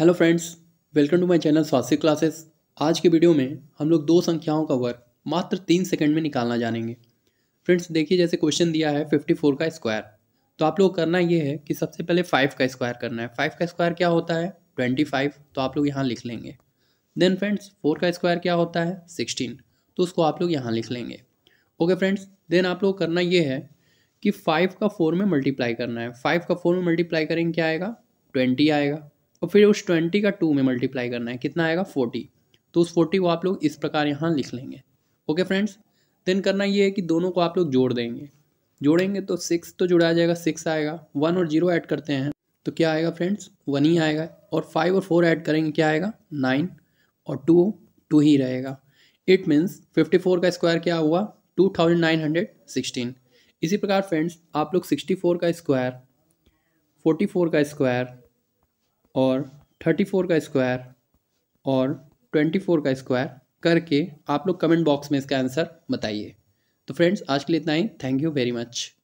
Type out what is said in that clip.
hello friends welcome to my channel Swasthya classes आज के video में हम लोग दो संख्याओं का वर्ग मात्र तीन सेकंड में निकालना जानेंगे फ्रेंड्स देखिए जैसे क्वेश्चन दिया है फिफ्टी फोर का स्क्वायर तो आप लोग करना ये है कि सबसे पहले फाइव का स्क्वायर करना है फाइव का स्क्वायर क्या होता है फाइव तो आप लोग यहाँ लिख लेंगे देन फ्रेंड्स फोर का स्क्वायर क्या होता है सिक्सटीन तो उसको आप लोग यहाँ लिख लेंगे ओके फ्रेंड्स देन आप लोग करना ये है कि फाइव का फोर में मल्टीप्लाई करना है फाइव का फोर में मल्टीप्लाई करेंगे क्या आएगा ट्वेंटी आएगा और फिर उस ट्वेंटी का टू में मल्टीप्लाई करना है कितना आएगा फोर्टी तो उस फोर्टी को आप लोग इस प्रकार यहाँ लिख लेंगे ओके फ्रेंड्स देन करना ये है कि दोनों को आप लोग जोड़ देंगे जोड़ेंगे तो सिक्स तो जुड़ाया जाएगा सिक्स आएगा वन और जीरो ऐड करते हैं तो क्या आएगा फ्रेंड्स वन ही आएगा और फाइव और फोर ऐड करेंगे क्या आएगा नाइन और टू टू ही रहेगा इट मीन्स फिफ्टी फोर का स्क्वायर क्या हुआ two thousand nine hundred sixteen इसी प्रकार फ्रेंड्स आप लोग सिक्सटी फोर का स्क्वायर फोर्टी फोर का स्क्वायर और थर्टी फोर का स्क्वायर और ट्वेंटी फोर का स्क्वायर करके आप लोग कमेंट बॉक्स में इसका आंसर बताइए तो फ्रेंड्स आज के लिए इतना ही थैंक यू वेरी मच